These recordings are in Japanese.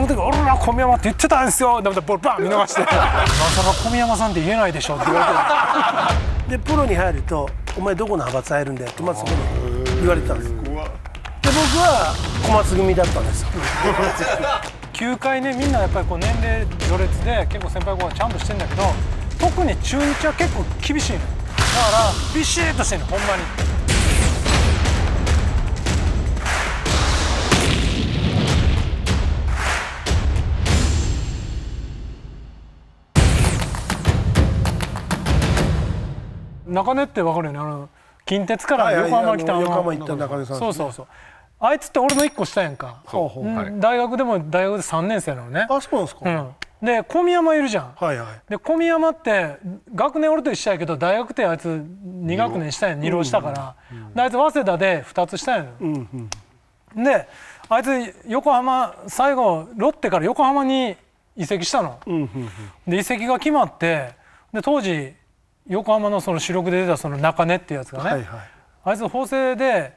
の時「おら小宮山って言ってたんですよ」でまたボールバン見逃して「まさか小宮山さんって言えないでしょ」って言われてでプロに入ると「お前どこの派閥入るんだよ」ってまず言われてたんですで僕は小松組だったんですよ球ねみんなやっぱりこう年齢序列で結構先輩後輩ちゃんとしてんだけど特に中日は結構厳しいのだからビシッとしてるのほんまに中根って分かるよねあの近鉄から横浜来た横浜行った中根さんそうそうそうあいつって俺の1個下やんか、はい、大学でも大学で3年生なのねあそうなんですか、うん、で小宮山いるじゃん、はいはい、で小宮山って学年俺と一緒やけど大学ってあいつ2学年下やん2浪したから、うんうんあいつ早稲田で2つ下やん、うんうん、であいつ横浜最後ロッテから横浜に移籍したの、うんうんうん、で移籍が決まってで当時横浜のその主力で出たその中根っていうやつがね、はいはい、あいつ法政で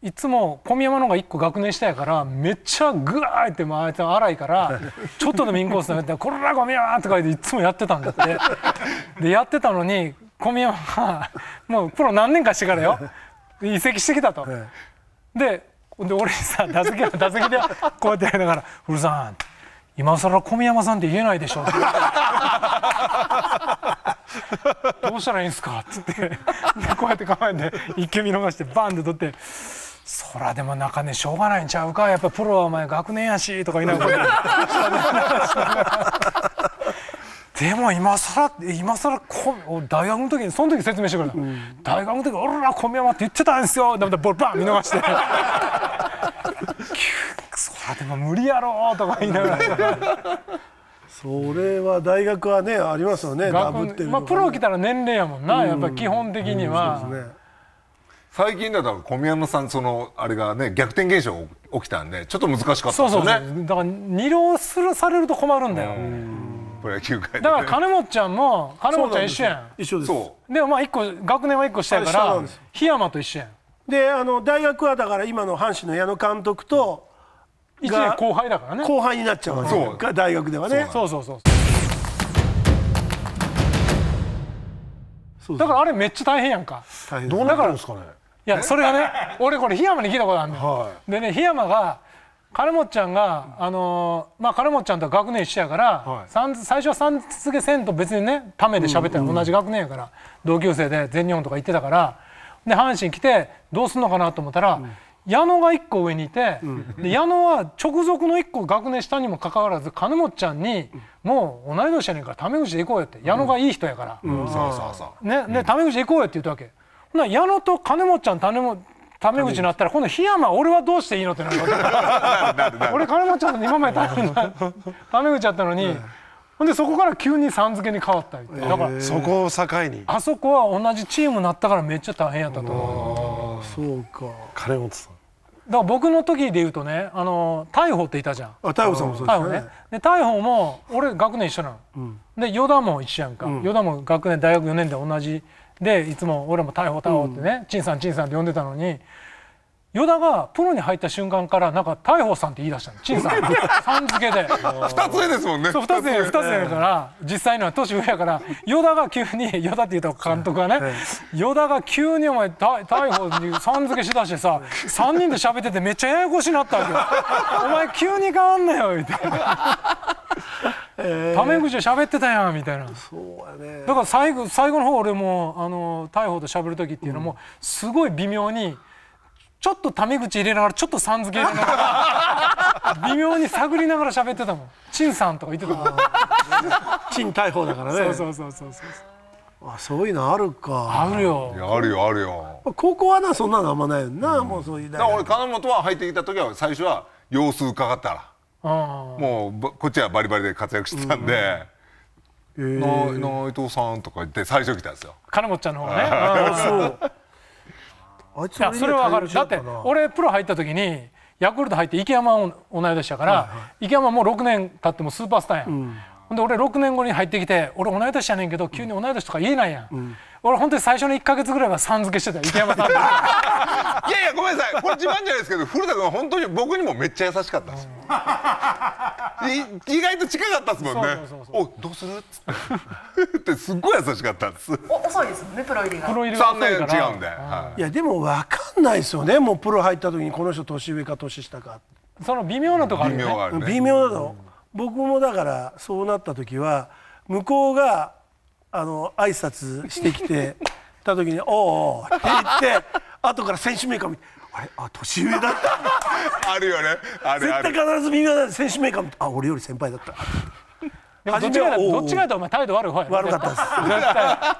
いつも小宮山の方が1個学年下やからめっちゃグワーってあいつ荒いから ちょっとでもインコース投げて「こだ小宮山!」って書いていつもやってたんだってでやってたのに小宮山がもうプロ何年かしてからよ移籍してきたと。でで俺さ打席打席でこうやってやりながら「古さん今更小宮山さんって言えないでしょ」って。どうしたらいいんですか?」っつってこうやって構えて一見見逃してバンって取って。そらでも中根しょうがないんちゃうかやっぱプロはお前学年やしとか言いながら でも今更今更こ大学の時にその時説明してくれた、うん、大学の時「おら小宮山って言ってたんですよ」だめだボールバン見逃して そらでも無理やろとか言いながらそれは大学はねありますよねってまあ、プロ来たら年齢やもんな、うん、やっぱ基本的には、うんうんね、最近だと小宮山さんそのあれがね逆転現象起きたんでちょっと難しかったですよねそうそうだから二浪するされると困るんだよ、だから金本ちゃんも金本ちゃん一緒やん一緒ですでもまあ一個学年は一個下やから檜山と一緒やんであの大学はだから今の阪神の矢野監督と、1年後輩だからね後輩になっちゃうわけか大学ではねそうそうそうそうだからあれめっちゃ大変やんか大変どうなるんですかねいやそれがね俺これ檜山に聞いたことあるんよ、はい、でね檜山が金本ちゃんが、あのー、まあ、金本ちゃんと学年一緒やから、はい、最初はさん付せんと別にねためで喋っての、うんうん、同じ学年やから同級生で全日本とか行ってたからで阪神来てどうすんのかなと思ったら、うん矢野が1個上にいて、うん、で矢野は直属の1個学年下にもかかわらず金本ちゃんに「もう同い年やねんからタメ口で行こうよ」って矢野がいい人やから「ねタメ口で行こうよ」って言ったわけ。ほな矢野と金本ちゃんタメタメ口になったら今度檜山俺はどうしていいのってなるわけ 俺金持ちゃんと今まで タメ口だったのにほんでそこから急にさん付けに変わったりだからそこを境にあそこは同じチームになったからめっちゃ大変やったと思うそうか金本さんだから僕の時で言うとねあの逮捕っていたじゃんあ大鵬さんもそうですねねで大鵬も俺学年一緒なの、うん、で与田も一緒やんか、うん、与田も学年大学4年で同じでいつも俺も逮捕逮捕ってね、うん、陳さん陳さんって呼んでたのに与田がプロに入った瞬間からなんか大鵬さんって言い出したの陳さんさん付けで二つ上ですもんね二つ上2つ上だから実際には年上やから与田が急に与田 って言うと監督がね与田が急にお前大鵬にさん付けしだしてさ三人で喋っててめっちゃややこしになったわけよお前急に変わんなよみたいな。タメ口で喋ってたやんみたいなそうや、ね、だから最後最後の方俺もあの大鵬と喋る時っていうのも、すごい微妙に。ちょっとタメ口入れながらちょっとさん付け入れながら微妙に探りながら喋ってたもん「陳さん」とか言ってたもん陳大捕だからねそうそうそうそうそうあそういうのあるかあるよあるよあるよ高校はなそんなのあんまないよな、うん、もうそういうだから俺金本は入ってきた時は最初は様子伺ったらもうこっちはバリバリで活躍してたんで、うん、えー、伊藤さんとか言って最初来たんですよ金本ちゃんの方がねそういつやそれは分かるだって俺プロ入った時にヤクルト入って池山同い年やから、はいはい、池山もう6年経ってもスーパースターやん、うほんで俺6年後に入ってきて俺同い年やねんけど急に同い年とか言えないやん、うん俺本当に最初の1か月ぐらいはさん付けしてた池山さん いやいやごめんなさいこれ自慢じゃないですけど古田君は本当に僕にもめっちゃ優しかったです意外と近かったですもんねおどうするっつ ってすっごい優しかったんです遅いですもんねプロ入りがプロ入りが3年違うんで、はい、いやでも分かんないですよねもうプロ入った時にこの人年上か年下かその微妙なとこあるよね微妙、だと、う僕もだからそうなった時は向こうがあの挨拶してきて た時に「おお」って言って後から選手名鑑見て。あれあ年上だったあるよねあるある絶対必ずみんな選手名鑑あ俺より先輩だったどっちがどっちがお前態度悪い方や、ね、悪かったです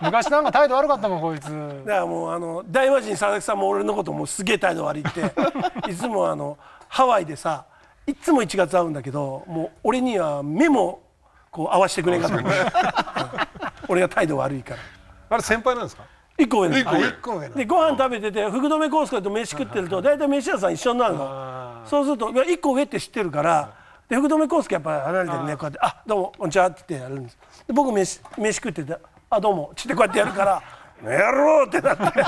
昔なんか態度悪かったもんこいつだからもうあの大魔神佐々木さんも俺のこともすげえ態度悪いって いつもあのハワイでさいつも1月会うんだけどもう俺には目もこう合わせてくれんかった 俺が態度悪いからあれ先輩なんですか一個上ででご飯食べてて福留孝介と飯食ってると大体飯屋さん一緒になるのそうすると一個上って知ってるからで福留孝介やっぱ離れてるねこうやって「あどうもこんにちは」ってやるんですで僕飯飯食ってて「あどうも」ちってこうやってやるから「やろう!」ってなって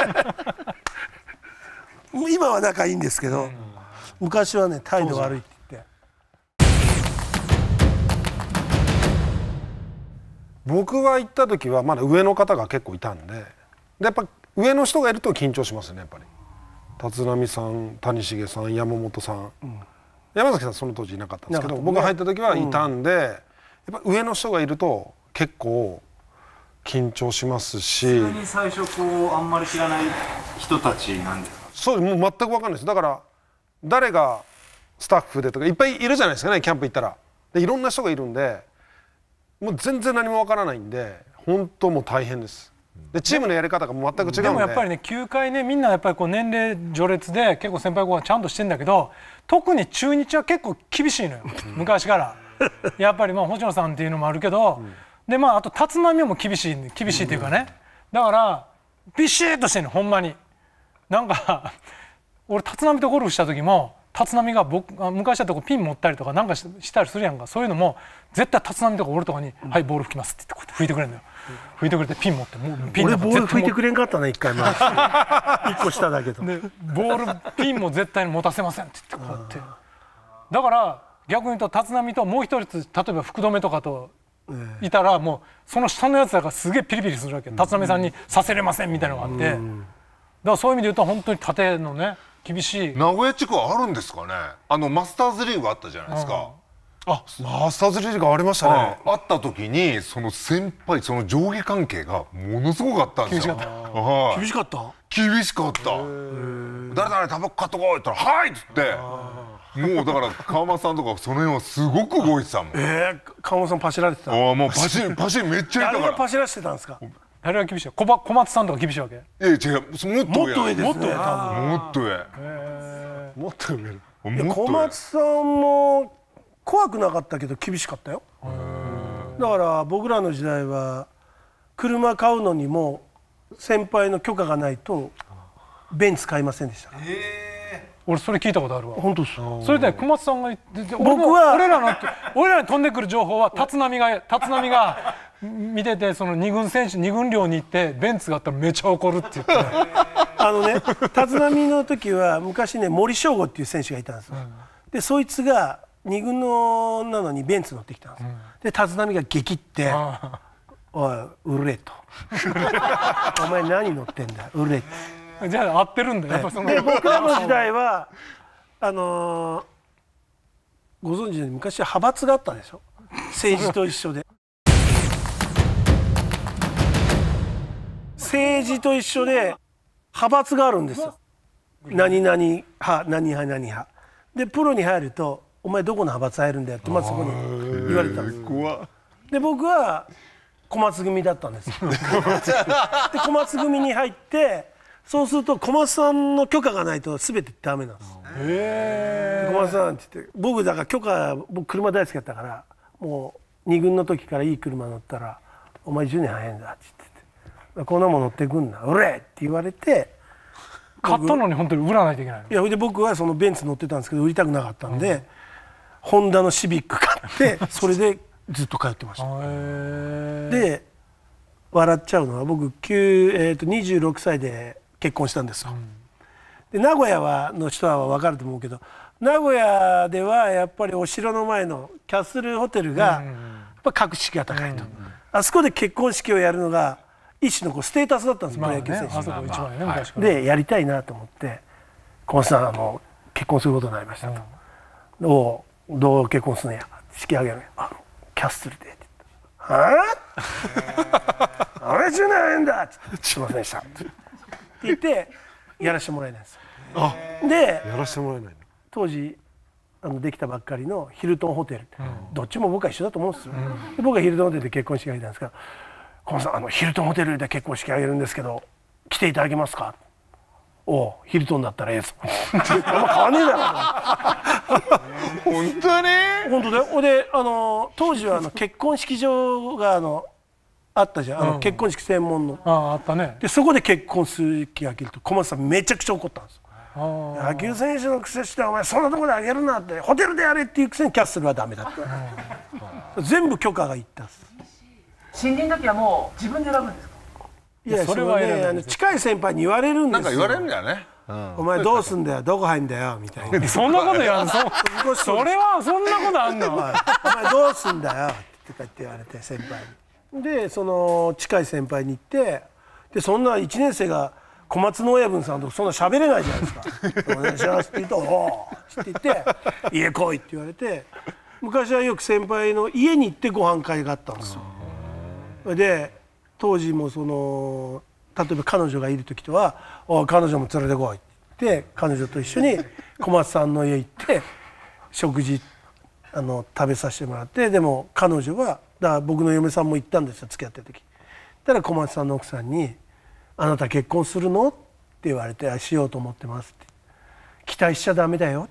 今は仲いいんですけど、昔はね態度悪いって僕は行った時はまだ上の方が結構いたんででやっぱ上の人がいると緊張しますねやっぱり立浪さん谷繁さん山本さん、うん、山崎さんその当時いなかったんですけど、ね、僕が入った時はいたんで、うん、やっぱ上の人がいると結構緊張しますし最初こうあんまり知らない人たちなんですかそうもう全く分かんないですだから誰がスタッフでとかいっぱいいるじゃないですかねキャンプ行ったらでいろんな人がいるんでもう全然何もわからないんで本当も大変です。でチームのやり方が全く違うでもやっぱりね球界ねみんなやっぱりこう年齢序列で結構先輩後輩ちゃんとしてんだけど特に中日は結構厳しいのよ、昔から やっぱりまあ星野さんっていうのもあるけど、うん、でまああと立浪も厳しい厳しいというかね、だからビシッとしてんのほんまになんか俺立浪とゴルフした時も立浪が僕昔だとこピン持ったりとかなんかしたりするやんかそういうのも絶対立浪とか俺とかに「はいボール吹きます」って言って吹いてくれるのよ。吹いてくれてピン持ってもうピン俺ボール拭いてくれんかったね一回前一個下だけどボールピンも絶対に持たせませんって言ってこうやってだから逆に言うと立浪ともう一人例えば福留とかといたらもうその下のやつらがすげえピリピリするわけ立浪さんにさせれませんみたいなのがあってだからそういう意味で言うと本当に縦のね厳しい名古屋地区はあるんですかねあのマスターズリーグあったじゃないですか、うん、あマスターズリーグありましたねあった時にその先輩その上下関係がものすごかったんですよ厳しかった、はい、厳しかった誰誰タバコ買ってこいって言ったら「はい!」っつってもうだから川間さんとかその辺はすごく動いてたもんええー、川間さんパシられてたああもうパシパシめっちゃいたからパシらしてたんですかあれは厳しい小小松さんとか厳しいわけえや違うもっと上ですもっと上もっと上もっと上小松さんも怖くなかったけど厳しかったよだから僕らの時代は車買うのにも先輩の許可がないとベンツ買いませんでした俺それ聞いたことあるわ本当ですそれで小松さんが言って僕は俺らの俺らに飛んでくる情報は立浪が立浪が見ててその2軍選手二軍寮に行ってベンツがあったらめちゃ怒るって言って あのね立浪の時は昔ね森翔吾っていう選手がいたんですよ、うん、でそいつが2軍のなのにベンツ乗ってきたんです、うん、で立浪が激って「おい売れ」と「お前何乗ってんだ売れ」じゃあ合ってるんだよ、ね、で僕らの時代はあのー、ご存知のように昔は派閥があったでしょ政治と一緒で政治と一緒で派閥があるんですよ何々派何派何派でプロに入ると「お前どこの派閥入るんだよ」ってまずそこに言われたんですで僕は小松組だったんです で小松組に入ってそうすると小松さんの許可がないと全てダメなんです小松さんって言って僕だから許可僕車大好きだったからもう二軍の時からいい車乗ったら「お前10年早いんだ」って言って。こんなもん乗ってくんな売れ!」って言われて買ったのに本当に売らないといけないいやほいで僕はそのベンツ乗ってたんですけど売りたくなかったんで、うん、ホンダのシビック買って それでずっと通ってましたで笑っちゃうのは僕、えー、と26歳で結婚したんですよ、うん、で名古屋はの人は分かると思うけど名古屋ではやっぱりお城の前のキャッスルホテルがやっぱ格式が高いと、うんうん、あそこで結婚式をやるのが一種のこうステータスだったんです、プロ野球選手ねでやりたいなと思って「小松さんあの結婚することになりましたと」と、うん、どう結婚すんや式挙げるあのキャッスルで」って言った「あれじゃないんだ!」って「すいませんでした」って言ってやらせてもらえないんですあでやらせてもらえない当時あのできたばっかりのヒルトンホテル、うん、どっちも僕は一緒だと思うんですよ、うん、僕はヒルトンホテルで結婚式がたんですけどさんあのヒルトンホテルで結婚式挙げるんですけど来ていただけますか?」おヒルトンだったらええぞ あんま買わねえだろ本当ね本当だよであの当時はあの結婚式場があのあったじゃん、あの結婚式専門の、あああったねでそこで結婚式あげると小松さんめちゃくちゃ怒ったんです野球選手のくせしてお前そんなとこであげるなってホテルでやれっていうくせにキャッスルはダメだって、全部許可がいったんです森林の時はもう自分で選ぶんですかいやそれはねあの近い先輩に言われるんですよなんか言われるんだよねうん、お前どうすんだよどこ入んだよみたいな そんなことやんそそれはそんなことあんのお前お前どうすんだよってかって言われて先輩にでその近い先輩に行ってでそんな1年生が小松の親分さんとそんな喋れないじゃないですか「お願いします」って言うと「おお」って言って「家来い」って言われて昔はよく先輩の家に行ってご飯会があったんですよ。で当時もその例えば彼女がいる時とは「彼女も連れてこい」って彼女と一緒に 小松さんの家行って食事あの食べさせてもらってでも彼女はだから僕の嫁さんも行ったんですよ付き合ってる時。たら小松さんの奥さんに「あなた結婚するの?」って言われて「しようと思ってます」って「期待しちゃダメだよ」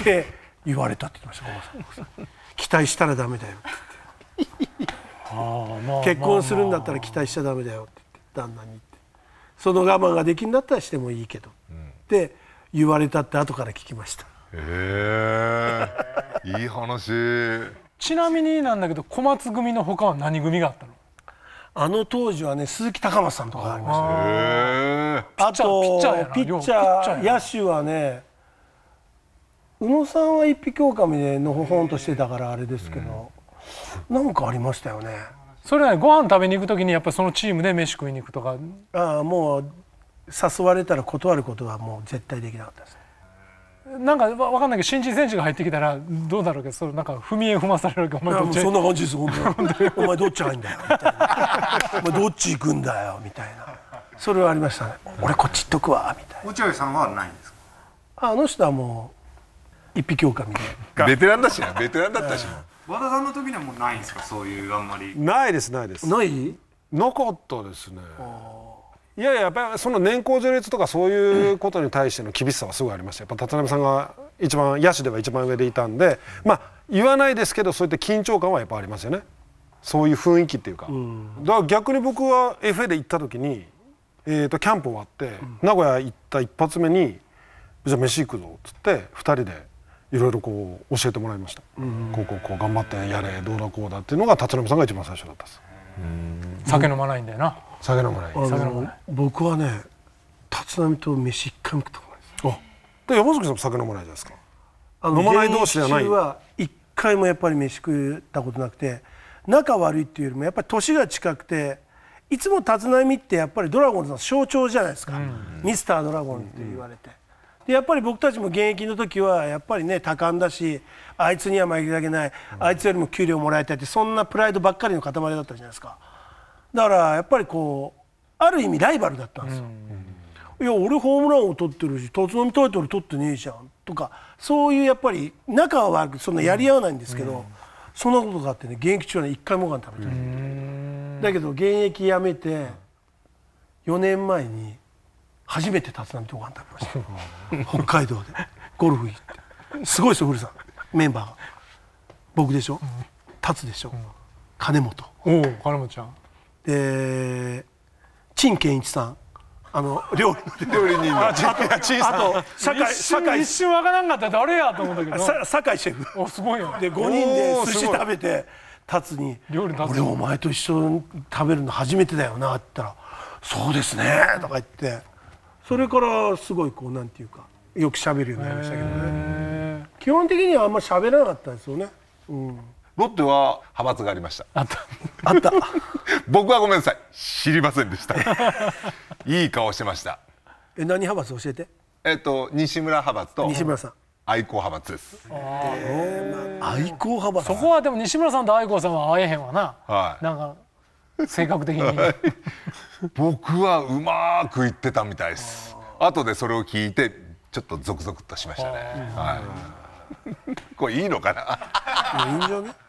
って言われたって言ってました小松さんの奥さん。期待したらダメだよってって。結婚するんだったら期待しちゃダメだよって言って旦那に言ってその我慢ができるんだったらしてもいいけど、うん、って言われたって後から聞きましたへえいい話ちなみになんだけど小松組の他は何組があったのあの当時はね鈴木隆松さんとかありましたあとピッチャー野手はね宇野さんは一匹狼でのほほんとしてたからあれですけど、うんなんかありましたよねそれは、ね、ご飯食べに行くときにやっぱりそのチームで飯食いに行くとかああもう誘われたら断ることはもう絶対できなかったですなんかわわかんないけど新人選手が入ってきたらどうだろうけどそれなんか踏み絵踏まされるかお前どっちそんな感じです本当お前どっちがいいんだよみたいなお前どっち行くんだよみたいなそれはありましたね俺こっち行っとくわみたいな落合さんはないんですあの人はもう一匹狼でベテランだしなベテランだったし、和田さんの時にはもうないんですかそういうあんまりないですないですないなかったですねいやいややっぱりその年功序列とかそういうことに対しての厳しさはすごいありましたやっぱ立浪さんが一番野手では一番上でいたんでまあ言わないですけどそういった緊張感はやっぱありますよねそういう雰囲気っていうか、うん、だから逆に僕は FA で行った時に、えー、とキャンプ終わって、名古屋行った一発目に「じゃあ飯行くぞ」っつって2人でいろいろこう教えてもらいました、うん、こうこうこう頑張ってやれどうだこうだっていうのが達郎さんが一番最初だったです酒飲まないんだよな酒飲まない酒飲まない僕はね立浪と飯一回も食ったことないですあ山崎さんも酒飲まないじゃないですか飲まない同士じゃないは一回もやっぱり飯食ったことなくて仲悪いっていうよりもやっぱり年が近くていつも立浪ってやっぱりドラゴンズの象徴じゃないですか、うん、ミスタードラゴンって言われて、うんやっぱり僕たちも現役の時はやっぱりね多感だしあいつには負けたくない、あいつよりも給料もらいたいってそんなプライドばっかりの塊だったじゃないですかだからやっぱりこうある意味ライバルだったんですよ、うん、いや俺ホームランを取ってるし立浪タイトル取ってねえじゃんとかそういうやっぱり仲は悪くそんなやり合わないんですけど、うん、そんなことがあってね現役中は一回もご飯食べいだけど現役辞めて4年前に初めて立浪とご飯食べました北海道でゴルフ行ってすごいですよ古さんメンバーが僕でしょ、うん、立でしょ、うん、金本おお金本ちゃんで陳健一さんあの料理の料理人あとさ酒井酒井一瞬分からんかったら誰やと思ったけど酒井シェフおすごいよで5人で寿司食べて立つに「俺お前と一緒に食べるの初めてだよな」って言ったら「そうですね」とか言ってそれからすごいこうなんていうかよく喋るようになりましたけどね基本的にはあんま喋らなかったですよね、うん、ロッテは派閥がありましたあったあった 僕はごめんなさい知りませんでした いい顔してましたえ何派閥教えてえっと西村派閥と西村さん愛好派閥です。えー、まあ、愛好派閥。そこはでも西村さんと愛好さんは会えへんわな。はい。なんか性格的に、はい、僕はうまくいってたみたいです後でそれを聞いてちょっとゾクゾクとしましたねはいこれいいのかないいんじゃね